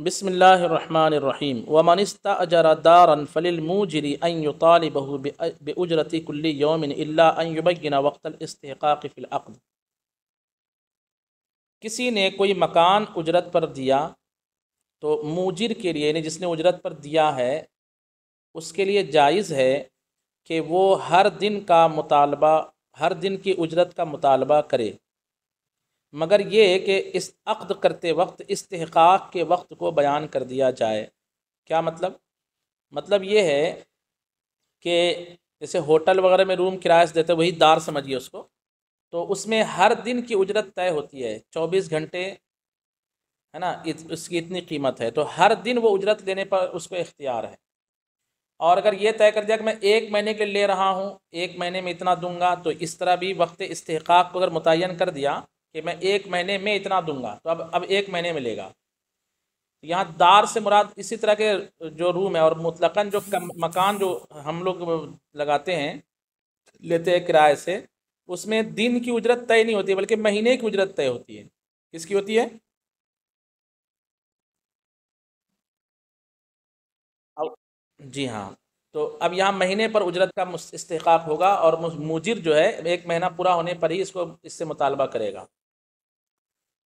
बसमीम वमनस्ता अजर दारन अन्य अयुतालबहू बजरती कुल्ली योमिन अयुबना वक्तलस्तहक़ाक़ फ़िलअक़द किसी ने कोई मकान उजरत पर दिया तो मूजिर के लिए यानी जिसने उजरत पर दिया है उसके लिए जायज़ है कि वो हर दिन का मुतालबा हर दिन की उजरत का मुतालबा करे मगर ये कि इस अक्द करते वक्त इस्तहक़ाक़ के वक्त को बयान कर दिया जाए क्या मतलब मतलब ये है कि जैसे होटल वगैरह में रूम किराए से देते वही दार समझिए उसको तो उसमें हर दिन की उजरत तय होती है चौबीस घंटे है ना इत, उसकी इतनी कीमत है तो हर दिन वो उजरत लेने पर उसको इख्तियार है और अगर ये तय कर दिया कि मैं एक महीने के लिए ले रहा हूँ एक महीने में इतना दूंगा तो इस तरह भी वक्त इस्तेकाक को अगर मुतन कर दिया कि मैं एक महीने में इतना दूंगा तो अब अब एक महीने मिलेगा यहाँ दार से मुराद इसी तरह के जो रूम है और मुतलकन जो कम, मकान जो हम लोग लगाते हैं लेते हैं किराए से उसमें दिन की उजरत तय नहीं होती बल्कि महीने की उजरत तय होती है किसकी होती है अब जी हाँ तो अब यहाँ महीने पर उजरत का इस्तेकाक होगा और मुजिर जो है एक महीना पूरा होने पर ही इसको इससे मुतालबा करेगा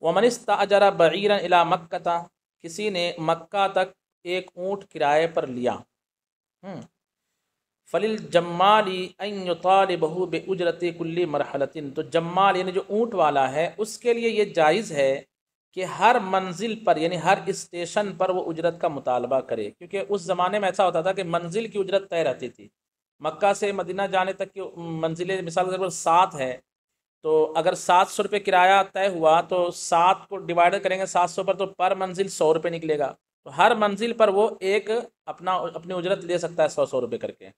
अजरा बीरन इला मक्का किसी ने मक्का तक एक ऊँट किराए पर लिया हम्म। फलिल जम्माली बे उजरत कुल्ली मरहलतिन तो जम्माल यानी जो ऊँट वाला है उसके लिए ये जायज़ है कि हर मंजिल पर यानी हर स्टेशन पर वो उजरत का मुतालबा करे क्योंकि उस ज़माने में ऐसा होता था कि मंजिल की उजरत तय रहती थी मक्का से मदीना जाने तक की मंजिलें मिसाल के तौर पर सात है तो अगर सात सौ रुपये किराया तय हुआ तो सात को डिवाइड करेंगे सात सौ पर तो पर मंजिल सौ रुपये निकलेगा तो हर मंजिल पर वो एक अपना अपनी उजरत ले सकता है सौ सौ रुपये करके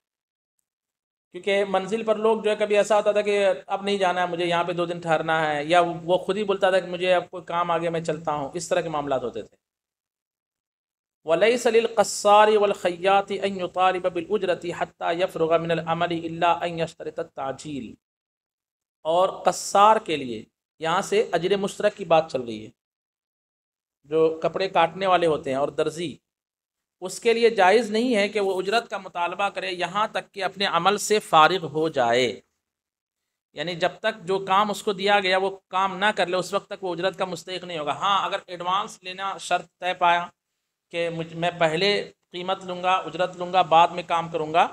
क्योंकि मंजिल पर लोग जो है कभी ऐसा होता था कि अब नहीं जाना है मुझे यहाँ पे दो दिन ठहरना है या वो खुद ही बोलता था कि मुझे अब कोई काम आगे मैं चलता हूँ इस तरह के मामला होते थे वलई सलील कस्सारी वलखयाती अयुतारिब बिल उजरती हती यफ़रगा मिनल अमली अशतर ताजील और कस्सार के लिए यहाँ से अजर मुशरक की बात चल रही है जो कपड़े काटने वाले होते हैं और दर्जी उसके लिए जायज़ नहीं है कि वो उजरत का मुतालबा करे यहाँ तक कि अपने अमल से फारग हो जाए यानी जब तक जो काम उसको दिया गया वो काम ना कर ले उस वक्त तक वो उजरत का मुस्तक नहीं होगा हाँ अगर एडवांस लेना शर्त तय पाया कि मुझ मैं पहले कीमत लूँगा उजरत लूँगा बाद में काम करूँगा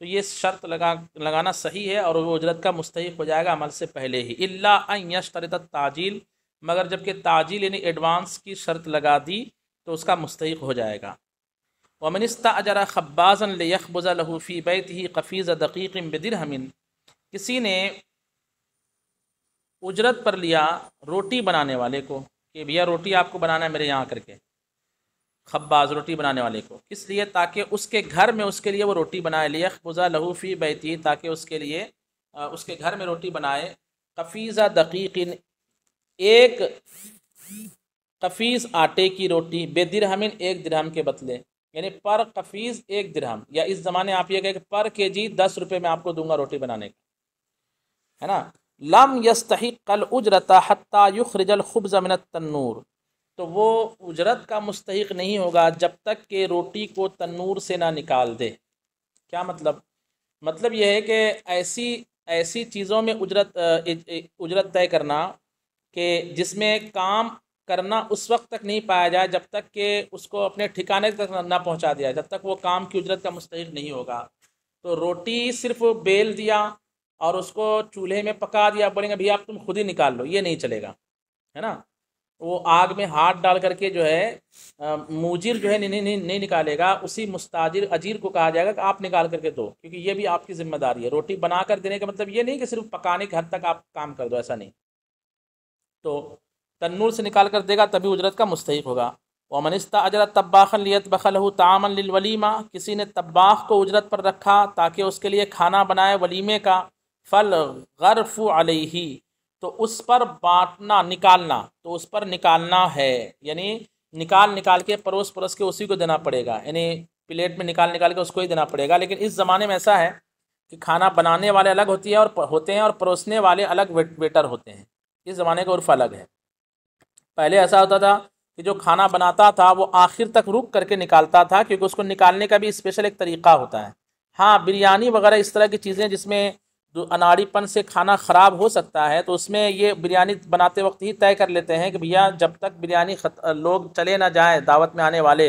तो ये शर्त लगा लगाना सही है और वो उजरत का मुस्तक हो जाएगा अमल से पहले ही अल्ला यश ताजील मगर जबकि ताजील यानी एडवांस की शर्त लगा दी तो उसका मुस्तक हो जाएगा वमनस्ता अजरा खब्बाजन लखबुज़ा लहूफ़ी बैत ही कफ़ीज़ दकीक़म बदिर हमिन किसी ने उजरत पर लिया रोटी बनाने वाले को कि भैया रोटी आपको बनाना है मेरे यहाँ करके खब्बाज रोटी बनाने वाले को किस लिए ताकि उसके घर में उसके लिए वो रोटी बनाए लिए खबुजा लहूफ़ी बैती ताकि उसके लिए उसके घर में रोटी बनाए कफीज़ा दकीकिन एक कफीज़ आटे की रोटी बेदिरहमिन एक दिरहम के बदले यानी पर कफीज़ एक दिरहम या इस ज़माने आप ये कहें कि पर के जी दस रुपये में आपको दूंगा रोटी बनाने का है ना लम यस्तही कल उजरता हती खुब ज़मिनत तन्नूर तो वो उजरत का मुस्तक नहीं होगा जब तक कि रोटी को तनूर से ना निकाल दे क्या मतलब मतलब यह है कि ऐसी ऐसी चीज़ों में उजरत उजरत तय करना कि जिसमें काम करना उस वक्त तक नहीं पाया जाए जब तक कि उसको अपने ठिकाने तक ना पहुंचा दिया जब तक वो काम की उजरत का मुस्तक नहीं होगा तो रोटी सिर्फ बेल दिया और उसको चूल्हे में पका दिया बोलेंगे भैया आप तुम खुद ही निकाल लो ये नहीं चलेगा है ना वो आग में हाथ डाल करके जो है मुजिर जो है नहीं, नहीं, नहीं निकालेगा उसी मुस्ताजिर अजीर को कहा जाएगा कि आप निकाल करके दो क्योंकि ये भी आपकी ज़िम्मेदारी है रोटी बना कर देने का मतलब ये नहीं कि सिर्फ पकाने के हद तक आप काम कर दो ऐसा नहीं तो तन्नूर से निकाल कर देगा तभी उजरत का मुस्तक होगा मनिस्ता अजरत तब्बाखन लियत बखलहू तामन लिलवलीमा किसी ने तब्बाख को उजरत पर रखा ताकि उसके लिए खाना बनाए वलीमे का फल गरफ अलही तो उस पर बांटना निकालना तो उस पर निकालना है यानी निकाल निकाल के परोस परोस के उसी को देना पड़ेगा यानी प्लेट में निकाल निकाल के उसको ही देना पड़ेगा लेकिन इस ज़माने में ऐसा है कि खाना बनाने वाले अलग होती है और होते हैं और परोसने वाले अलग वेट, वेटर होते हैं इस ज़माने का उर्फ अलग है पहले ऐसा होता था कि जो खाना बनाता था वो आखिर तक रुक करके निकालता था क्योंकि उसको निकालने का भी स्पेशल एक तरीका होता है हाँ बिरयानी वगैरह इस तरह की चीज़ें जिसमें जो अनाड़ीपन से खाना ख़राब हो सकता है तो उसमें ये बिरयानी बनाते वक्त ही तय कर लेते हैं कि भैया जब तक बिरयानी लोग चले ना जाएँ दावत में आने वाले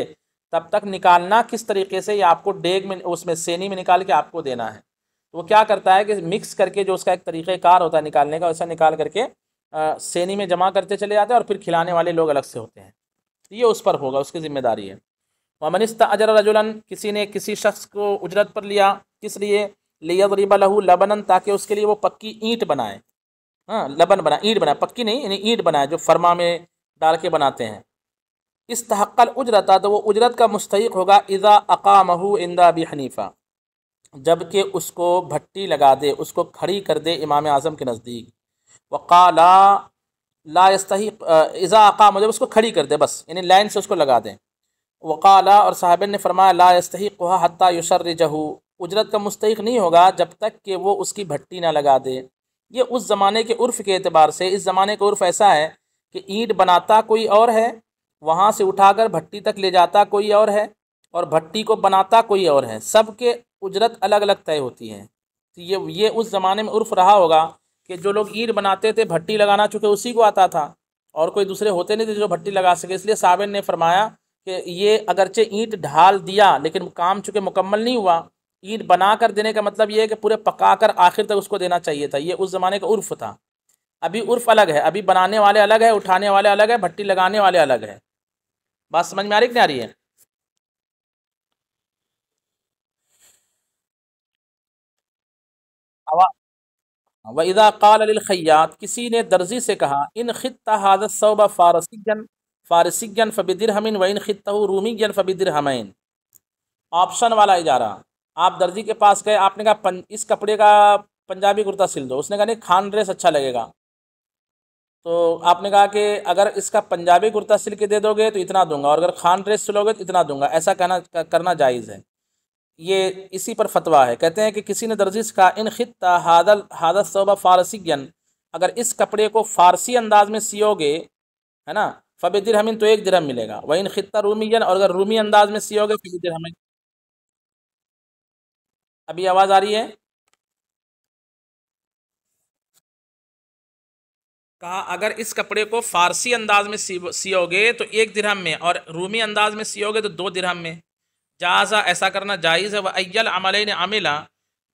तब तक निकालना किस तरीके से ये आपको डेग में उसमें सेनी में निकाल के आपको देना है तो वो क्या करता है कि मिक्स करके जो उसका एक तरीक़ेकार होता है निकालने का वैसा निकाल करके आ, सेनी में जमा करते चले जाते हैं और फिर खिलाने वाले लोग अलग से होते हैं तो ये उस पर होगा उसकी ज़िम्मेदारी है ममनिस्त अजर रजुलन किसी ने किसी शख्स को उजरत पर लिया किस लिए लियदरिबा लहू लबनन ताकि उसके लिए वो पक्की ईंट बनाए हाँ लबन बनाए ईंट बनाए पक्की नहीं यानी ईंट बनाए जो फरमा में डाल के बनाते हैं इस तहक्ल उजरत तो वो उजरत का मुस्तक होगा इज़ा महू इंदा बी हनीफ़ा जबकि उसको भट्टी लगा दे उसको खड़ी कर दे इमाम आज़म के नज़दीक वक़ाला लास्तही इज़ा अका मुझे उसको खड़ी कर दे बस यानी लाइन से उसको लगा दें वक़ाला और साहबन ने फरमाया लास्तही कोहा हती युशर जहू उजरत का मुस्तक नहीं होगा जब तक कि वो उसकी भट्टी ना लगा दे ये उस ज़माने के उर्फ़ के अतबार से इस ज़माने का उर्फ़ ऐसा है कि ईंट बनाता कोई और है वहाँ से उठाकर भट्टी तक ले जाता कोई और है और भट्टी को बनाता कोई और है सब के उजरत अलग अलग तय होती है तो ये ये उस ज़माने में उर्फ रहा होगा कि जो लोग ईंट बनाते थे भट्टी लगाना चूँकि उसी को आता था और कोई दूसरे होते नहीं थे जो भट्टी लगा सके इसलिए साबिन ने फरमाया कि ये अगरचे ईंट ढाल दिया लेकिन काम चूँकि मुकम्मल नहीं हुआ ईद बना कर देने का मतलब ये है कि पूरे पका कर आखिर तक उसको देना चाहिए था ये उस ज़माने का उर्फ था अभी उर्फ अलग है अभी बनाने वाले अलग है उठाने वाले अलग है भट्टी लगाने वाले अलग है बात समझ में आ रही कि नहीं आ रही है वईदा कालखयात किसी ने दर्जी से कहा इन खित हादत सौबा फारसिगन फारसिगन फ़बिदिर हमिन व इन खित रूमीगन फ़बिदिर हमैन ऑप्शन वाला इजारा आप दर्जी के पास गए आपने कहा पन, इस कपड़े का पंजाबी कुर्ता सिल दो उसने कहा नहीं खान ड्रेस अच्छा लगेगा तो आपने कहा कि अगर इसका पंजाबी कुर्ता सिल के दे दोगे तो इतना दूंगा और अगर खान ड्रेस सिलोगे तो इतना दूंगा ऐसा कहना करना जायज़ है ये इसी पर फतवा है कहते हैं कि किसी ने दर्जी से कहा इन खिता हादल हादत फारसी गन अगर इस कपड़े को फ़ारसी अंदाज में सियोगे है ना फ़ब दिरहमिन तो एक दिरहम मिलेगा वह इन खत्ता रूमी और अगर रूमी अंदाज में सियोगे फब दिरहमिन अभी आवाज़ आ रही है कहा अगर इस कपड़े को फारसी अंदाज में सियोगे तो एक दिरहम में और रूमी अंदाज में सियोगे तो दो दिरहम में जहाजा ऐसा करना जायज़ है वह अयल अमल ने अमिला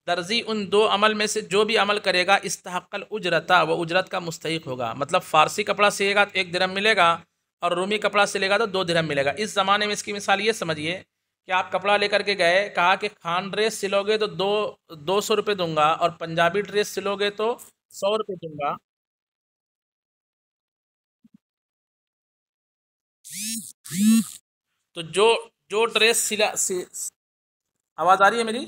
दर्जी उन दो अमल में से जो भी अमल करेगा इस इस्तहकल उजरता वह उजरत का मुस्तक होगा मतलब फ़ारसी कपड़ा सिएगा तो एक दिरहम मिलेगा और रूमी कपड़ा सिलेगा तो दो दिरहम मिलेगा इस ज़माने में इसकी मिसाल ये समझिए कि आप कपड़ा लेकर के गए कहा कि खान ड्रेस सिलोगे तो दो दो सौ रुपये दूंगा और पंजाबी ड्रेस सिलोगे तो सौ रुपये दूंगा तो जो जो ड्रेस सिला सि, आवाज़ आ रही है मेरी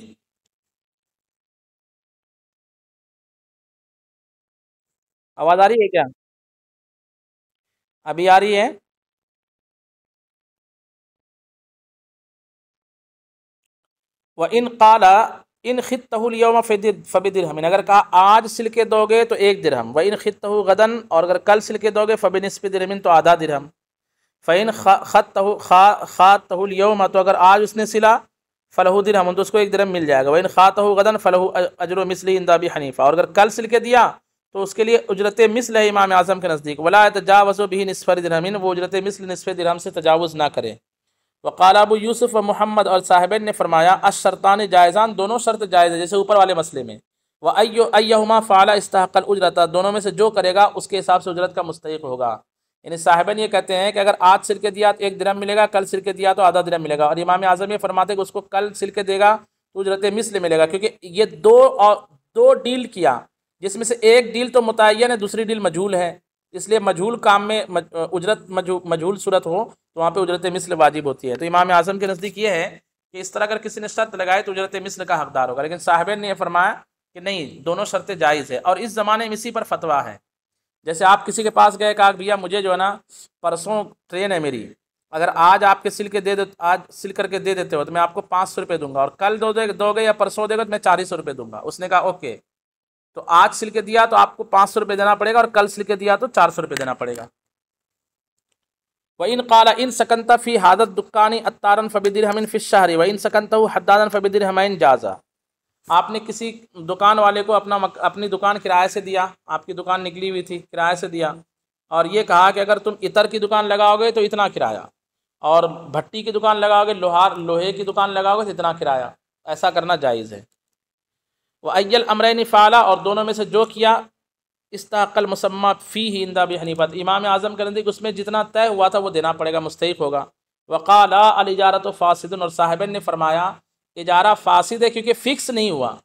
आवाज़ आ रही है क्या अभी आ रही है व इन काला इन खित फिर फ़बी दिरहमिन अगर कहा आज सिल के दोगे तो एक दिरहम व इन खित तहु गदन और अगर कल सिल के दोगे फ़बी नस्ब दिरहमिन तो आधा दिरहम फ़ैन ख़त तहु खा खा लियोम तो अगर आज उसने सिला फ़लहू दिरहम तो उसको एक दिरहम मिल जाएगा वह इन खा तहु गदन फ़लहू अजर मिसली इंदाबी हनीफ़ा और अगर कल सिल के दिया तो उसके लिए उजरत मिसल है इमाम आज़म के नज़दीक वला तजावज़ो भी नस्फ़र दिरहमिन वो उजरत मिसल नस्फ़ दिरहम से तजावज़ ना करें वकाल अबू यूसुफ व मोहम्मद और साहिबन ने फरमाया अशरतान जायज़ान दोनों शर्त जायज़ है जैसे ऊपर वाले मसले में व अयो अयहुमा फ़ाला इसकल उजरत दोनों में से जो करेगा उसके हिसाब से उजरत का मुस्तक होगा यानी साहिबन ये कहते हैं कि अगर आज सिर के दिया तो एक दिरम मिलेगा कल सिर के दिया तो आधा दिरम मिलेगा और इमाम आजम ये फरमाते कि उसको कल सिर के देगा तो उजरत मिसल मिलेगा क्योंकि ये दो और दो डील किया जिसमें से एक डील तो मुतन है दूसरी डील मजूल है इसलिए मजहूल काम में उजरत मजहूल सूरत हो तो वहाँ पर उजरत मिसल वाजिब होती है तो इमाम आजम के नज़दीक ये है कि इस तरह अगर किसी ने शर्त लगाई तो उजरत मिसल का हकदार होगा लेकिन साहब ने यह फरमाया कि नहीं दोनों शर्तें जायज़ है और इस ज़माने में इसी पर फतवा है जैसे आप किसी के पास गए कहा भैया मुझे जो है ना परसों ट्रेन है मेरी अगर आज आपके सिल के दे दो आज सिल करके दे देते हो तो मैं आपको पाँच सौ रुपये दूंगा और कल दो दोगे या परसों देगा तो मैं चालीस सौ रुपये दूंगा उसने कहा ओके तो आज सिल के दिया तो आपको पाँच सौ रुपये देना पड़ेगा और कल सिल के दिया तो चार सौ रुपये देना पड़ेगा व इन काला इन सकंता फ़ी हादत दुकानी अतारन फबीदिर हमिन फ़िश शहरी व इन सकंता हद्दादन फबीदिर हमिन जाजा आपने किसी दुकान वाले को अपना मक, अपनी दुकान किराए से दिया आपकी दुकान निकली हुई थी किराए से दिया और ये कहा कि अगर तुम इतर की दुकान लगाओगे तो इतना किराया और भट्टी की दुकान लगाओगे लोहार लोहे की दुकान लगाओगे तो इतना किराया ऐसा करना जायज़ है व अयल अमरैन फ़ाला और दोनों में से जो किया इस्ताकल मुसम्मा फ़ी ही इंदा भी हनीफत तो इमाम आज़म करेंगे कि उसमें जितना तय हुआ था वो देना पड़ेगा मुस्तक होगा वक़ाला तो फ़ासिदन और साहिबन ने फरमाया इजारा फासिद है क्योंकि फ़िक्स नहीं हुआ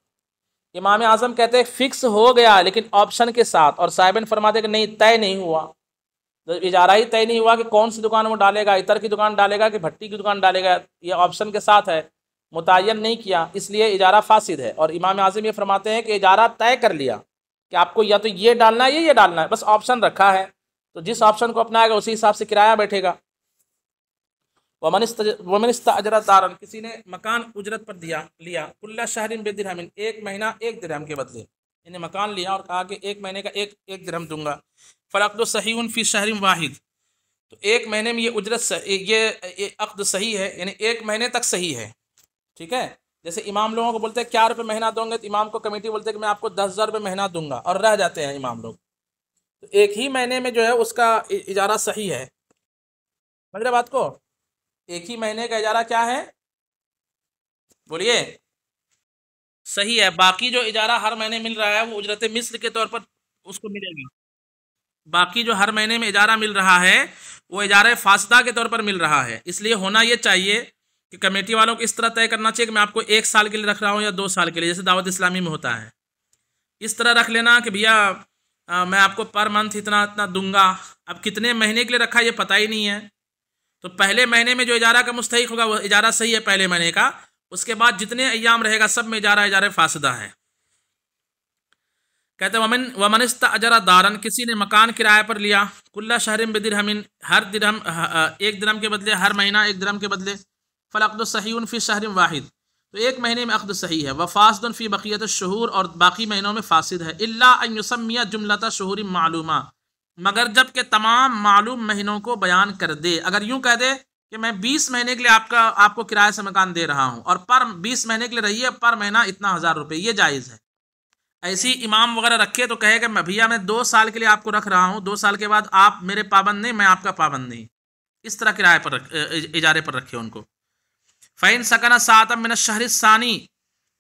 इमाम आज़म कहते हैं फ़िक्स हो गया लेकिन ऑप्शन के साथ और साहिबन फरमाते कि नहीं तय नहीं हुआ तो इजारा ही तय नहीं हुआ कि कौन सी दुकान वो डालेगा इतर की दुकान डालेगा कि भट्टी की दुकान डालेगा ये ऑप्शन के साथ है मुतन नहीं किया इसलिए इजारा फासिद है और इमाम आज़म ये फरमाते हैं कि इजारा तय कर लिया कि आपको या तो ये डालना है या ये डालना है बस ऑप्शन रखा है तो जिस ऑप्शन को अपनाएगा उसी हिसाब से किराया बैठेगा वमन अजरा तारन किसी ने मकान उजरत पर दिया लिया कुल्ला शहरिन बेदरहमिन एक महीना एक दिरहम के बदले इन्हें मकान लिया और कहा कि एक महीने का एक एक दिरहम दूंगा तो सही फ़ी शहरिन वाहिद तो एक महीने में ये उजरत ये, ये अक्द सही है यानी एक महीने तक सही है ठीक है जैसे इमाम लोगों को बोलते हैं क्या रुपये महीना दोगे तो इमाम को कमेटी बोलते हैं कि मैं आपको दस हज़ार रुपये महीना दूंगा और रह जाते हैं इमाम लोग तो एक ही महीने में जो है उसका इजारा सही है समझ बात को एक ही महीने का इजारा क्या है बोलिए सही है बाकी जो इजारा हर महीने मिल रहा है वो उजरत मिस्र के तौर पर उसको मिलेगा बाकी जो हर महीने में इजारा मिल रहा है वो इजारा फासदा के तौर पर मिल रहा है इसलिए होना ये चाहिए कि कमेटी वालों को इस तरह तय करना चाहिए कि मैं आपको एक साल के लिए रख रहा हूँ या दो साल के लिए जैसे दावत इस्लामी में होता है इस तरह रख लेना कि भैया मैं आपको पर मंथ इतना इतना दूंगा अब कितने महीने के लिए रखा ये पता ही नहीं है तो पहले महीने में जो इजारा का मुस्तक होगा वो इजारा सही है पहले महीने का उसके बाद जितने अयाम रहेगा सब में इजारा इजारे फासदा है कहते वमन वमनस्त अजरा दारन किसी ने मकान किराए पर लिया कुल्ला शहर में हमिन हर दिरहम एक दिन के बदले हर महीना एक दिन के बदले फ़लकद सही फ़ी शहर वाहिद तो एक महीने में अकद सही है व फासद फ़ी बक़ीत शहूर और बाकी महीनों में फासद है अल्लासमिया जुमलत शहूर मालूम मगर जब के तमाम मालूम महीनों को बयान कर दे अगर यूँ कह दे कि मैं बीस महीने के लिए आपका आपको किराए से मकान दे रहा हूँ और पर बीस महीने के लिए रहिए पर महीना इतना हज़ार रुपये ये जायज़ है ऐसी इमाम वगैरह रखे तो कहेगा मैं भैया मैं दो साल के लिए आपको रख रहा हूँ दो साल के बाद आप मेरे पाबंद नहीं मैं आपका पाबंद नहीं इस तरह किराए पर इजारे पर रखे उनको फ़ैन सकना सातम मिन शहर सानी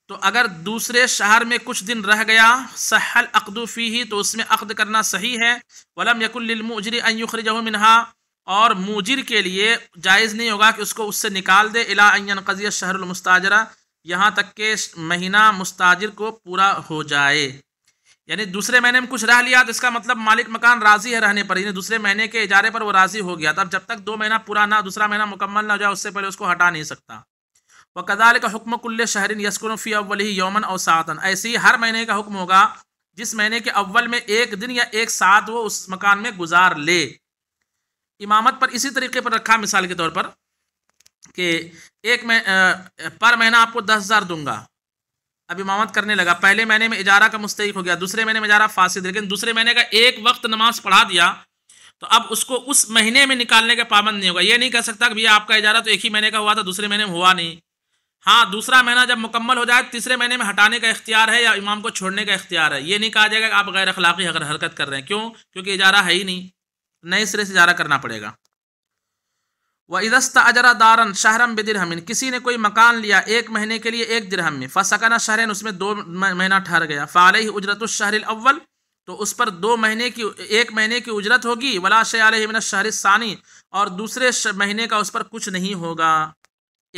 तो अगर दूसरे शहर में कुछ दिन रह गया सहल अकदूफ़ी ही तो उसमें अकद करना सही है वलम यकुल्लमुजरी अयुखर जहू मिनहा और मुजिर के लिए जायज़ नहीं होगा कि उसको उससे निकाल दे अला अनकज़िया शहरमस्ताजरा यहाँ तक के महीना मुस्ताजिर को पूरा हो जाए यानी दूसरे महीने में कुछ रह लिया तो इसका मतलब मालिक मकान राज़ी है रहने पर यानी दूसरे महीने के इजारे पर वो राज़ी हो गया तब जब तक दो महीना पूरा ना दूसरा महीना मुकम्मल ना हो जाए उससे पहले उसको हटा नहीं सकता व कदाल का हुक्म कुल्ल शहरिन यसकुनफ़ी अवल ही यौमन और सातन ऐसे ही हर महीने का हुक्म होगा जिस महीने के अव्वल में एक दिन या एक साथ वो उस मकान में गुजार ले इमामत पर इसी तरीके पर रखा मिसाल के तौर पर कि एक में पर महीना आपको दस हज़ार दूंगा अब इमामत करने लगा पहले महीने में इजारा का मुस्तक हो गया दूसरे महीने में इजारा फासिद लेकिन दूसरे महीने का एक वक्त नमाज पढ़ा दिया तो अब उसको उस महीने में निकालने का पाबंद नहीं होगा ये नहीं कह सकता कि भैया आपका इजारा तो एक ही महीने का हुआ था दूसरे महीने में हुआ नहीं हाँ दूसरा महीना जब मुकम्मल हो जाए तीसरे महीने में हटाने का इख्तियार है या इमाम को छोड़ने का इख्तियार है ये नहीं कहा जाएगा कि आप गैर अखलाक़ी अगर हरकत कर रहे हैं क्यों क्योंकि इजारा है ही नहीं नए सिरे से इजारा करना पड़ेगा व इज़स्त अजरा दारन शहरम बदिरहमिन किसी ने कोई मकान लिया एक महीने के लिए एक दिरहम में फसकना शहरन उसमें दो महीना ठहर गया फ़ाल ही शहर अव्वल तो उस पर दो महीने की एक महीने की उजरत होगी वला शयालमिन शहर सानी और दूसरे महीने का उस पर कुछ नहीं होगा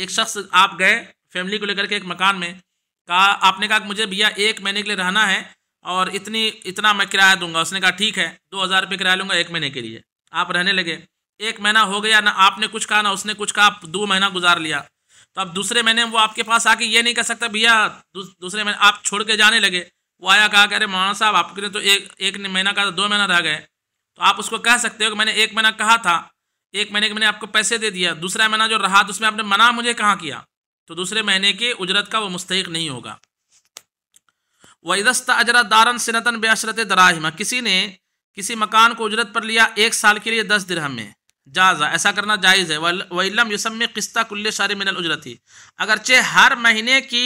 एक शख्स आप गए फैमिली को लेकर के एक मकान में कहा आपने कहा मुझे भैया एक महीने के लिए रहना है और इतनी इतना मैं किराया दूंगा उसने कहा ठीक है दो हज़ार रुपये किराया लूँगा एक महीने के लिए आप रहने लगे एक महीना हो गया ना आपने कुछ कहा ना उसने कुछ कहा दो महीना गुजार लिया तो अब दूसरे महीने वो आपके पास आके ये नहीं कह सकता भैया दूसरे महीने आप छोड़ के जाने लगे वो आया कहा कि अरे मौलाना साहब आपके लिए तो एक एक महीना का तो दो महीना रह गए तो आप उसको कह सकते हो कि मैंने एक महीना कहा था एक महीने के मैंने आपको पैसे दे दिया दूसरा महीना जो रहा तो उसमें आपने मना मुझे कहाँ किया तो दूसरे महीने के उजरत का वो मुस्तक नहीं होगा वस्ता अजरत दारन सनतन बेअशरत दराहिमा किसी ने किसी मकान को उजरत पर लिया एक साल के लिए दस दिरहम में जायज़ा ऐसा करना जायज़ है यूसम युसम किस्ता कुल्ले शारी मिनल उजरत ही अगरचे हर महीने की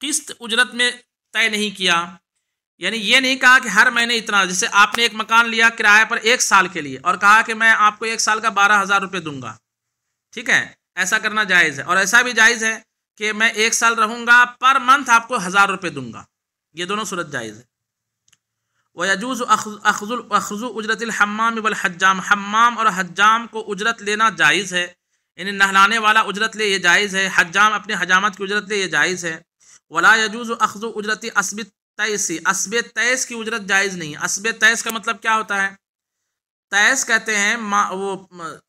किस्त उजरत में तय नहीं किया यानी ये नहीं कहा कि हर महीने इतना जैसे आपने एक मकान लिया किराए पर एक साल के लिए और कहा कि मैं आपको एक साल का बारह हज़ार रुपये दूंगा ठीक है ऐसा करना जायज़ है और ऐसा भी जायज़ है कि मैं एक साल रहूँगा पर मंथ आपको हज़ार रुपये दूंगा ये दोनों सूरत जायज़ है वजूज़ अखजुल अखजु उजरत हमाम इबल हजाम हमाम और हजाम को उजरत लेना जायज़ है यानी नहलाने वाला उजरत ले ये जायज़ है हजाम अपने हजामत की उजरत ले ये जायज़ है वला यजूज़ अखजु उजरत असब तैसी असब तैस की उजरत जायज़ नहीं है असब तैस का मतलब क्या होता है तैस कहते हैं वो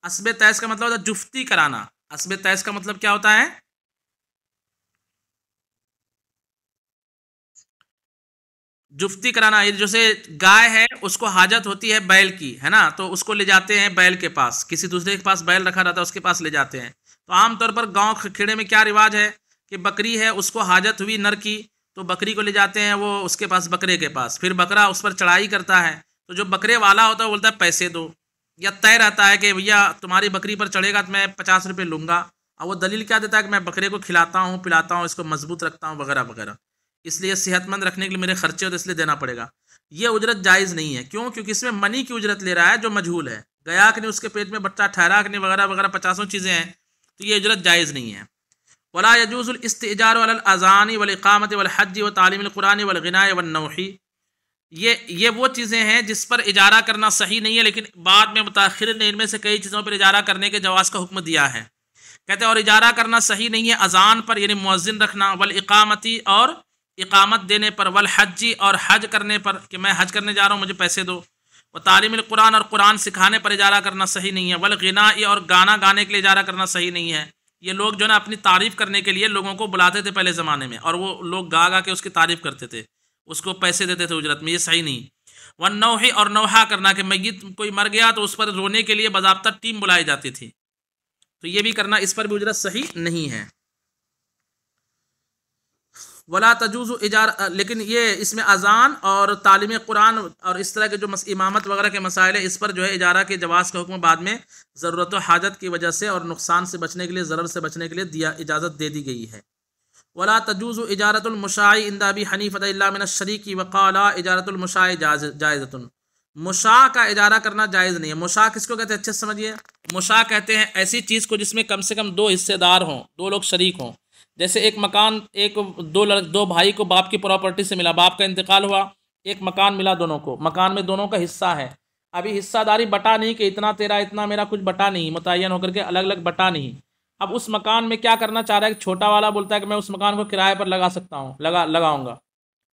असब तैस का मतलब होता है जुफ्ती कराना असब तैस का मतलब क्या होता है जुफ्ती कराना ये जैसे गाय है उसको हाजत होती है बैल की है ना तो उसको ले जाते हैं बैल के पास किसी दूसरे के पास बैल रखा रहता है उसके पास ले जाते हैं तो आमतौर पर गांव खेड़े में क्या रिवाज है कि बकरी है उसको हाजत हुई नर की तो बकरी को ले जाते हैं वो उसके पास बकरे के पास फिर बकरा उस पर चढ़ाई करता है तो जो बकरे वाला होता है बोलता है पैसे दो या तय रहता है कि भैया तुम्हारी बकरी पर चढ़ेगा तो मैं पचास रुपये लूँगा और वो दलील क्या देता है कि मैं बकरे को खिलाता हूँ पिलाता हूँ इसको मजबूत रखता हूँ वगैरह वगैरह इसलिए सेहतमंद रखने के लिए मेरे खर्चे होते इसलिए देना पड़ेगा ये उजरत जायज़ नहीं है क्यों क्योंकि इसमें मनी की उजरत ले रहा है जो मजहूल है गया कि नहीं उसके पेट में बच्चा ठहरा कि वगैरह वगैरह पचासों चीज़ें हैं तो ये उजरत जायज़ नहीं है वला यजूज़ुल इस्तार इकामत वलकामत वलहज व तालीमकुरान वलगना नौही ये ये वो चीज़ें हैं जिस पर इजारा करना सही नहीं है लेकिन बाद में मुताखिर ने इनमें से कई चीज़ों पर इजारा करने के जवाज़ का हुक्म दिया है कहते हैं और इजारा करना सही नहीं है अजान पर यानी मौजिन रखना वल इकामती और इकामत देने पर वल हजी और हज करने पर कि मैं हज करने जा रहा हूँ मुझे पैसे दो व तालीम कुरान और कुरान सिखाने पर इजारा करना सही नहीं है वल गना और गाना गाने के लिए इजारा करना सही नहीं है ये लोग जो ना अपनी तारीफ़ करने के लिए लोगों को बुलाते थे पहले ज़माने में और वो लोग गा गा के उसकी तारीफ़ करते थे उसको पैसे देते थे उजरत में ये सही नहीं वन नौहे और नौहा करना कि मैं कोई मर गया तो उस पर रोने के लिए बाबा टीम बुलाई जाती थी तो ये भी करना इस पर भी उजरत सही नहीं है वला तजूज़ इजार लेकिन ये इसमें अजान और तालीम कुरान और इस तरह के जो इमामत वगैरह के मसाइल इस पर जो है इजारा के जवाज़ का हुक्म बाद में ज़रूरत हाजत की वजह से और नुकसान से बचने के लिए ज़रूर से बचने के लिए दिया इजाज़त दे दी गई है वला तजूज़ इजारतमशाई इंदाबी हनीफ़त शरीक वक़ाला इजारतमशाई जायजत मुशा का इजारा करना जायज़ नहीं है मुशा किसको कहते हैं अच्छे से समझिए मुशा कहते हैं ऐसी चीज़ को जिसमें कम से कम दो हिस्सेदार हों दो लोग शरीक हों जैसे एक मकान एक दो लड़ दो भाई को बाप की प्रॉपर्टी से मिला बाप का इंतकाल हुआ एक मकान मिला दोनों को मकान में दोनों का हिस्सा है अभी हिस्सादारी बटा नहीं कि इतना तेरा इतना मेरा कुछ बटा नहीं मुतन होकर के अलग अलग बटा नहीं अब उस मकान में क्या करना चाह रहा है छोटा वाला बोलता है कि मैं उस मकान को किराए पर लगा सकता हूँ लगा लगाऊंगा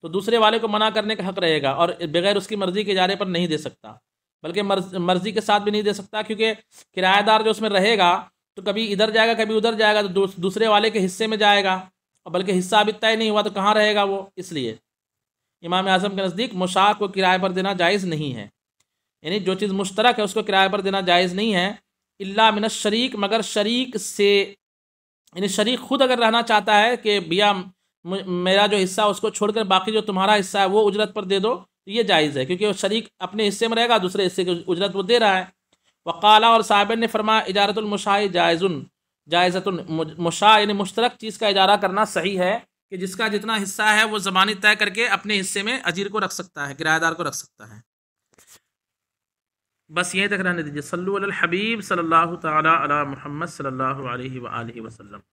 तो दूसरे वाले को मना करने का हक रहेगा और बगैर उसकी मर्ज़ी के इजारे पर नहीं दे सकता बल्कि मर्ज़ी के साथ भी नहीं दे सकता क्योंकि किराएदार जो उसमें रहेगा तो कभी इधर जाएगा कभी उधर जाएगा तो दूसरे वाले के हिस्से में जाएगा और बल्कि हिस्सा अभी तय नहीं हुआ तो कहाँ रहेगा वो इसलिए इमाम आजम के नज़दीक मुशाक को किराए पर देना जायज़ नहीं है यानी जो चीज़ मुश्तरक है उसको किराए पर देना जायज़ नहीं है इल्ला मिन शरीक मगर शरीक से यानी शरीक खुद अगर रहना चाहता है कि भैया मेरा जो हिस्सा उसको छोड़कर बाकी जो तुम्हारा हिस्सा है वो उजरत पर दे दो तो ये जायज़ है क्योंकि वो शरीक अपने हिस्से में रहेगा दूसरे हिस्से की उजरत वो दे रहा है वकाला और साहब ने फरमाया इजारतमशाह जायज़ुन जायज़त मशा यानी मुश्तरक चीज़ का इजारा करना सही है कि जिसका जितना हिस्सा है वो ज़बानी तय करके अपने हिस्से में अजीर को रख सकता है किराएदार को रख सकता है बस यही तक रहने दीजिए सल्लल्लाहु अलैहि हबीब सल्लल्लाहु ताला अला मोहम्मद सल्लल्लाहु अलैहि वसल्लम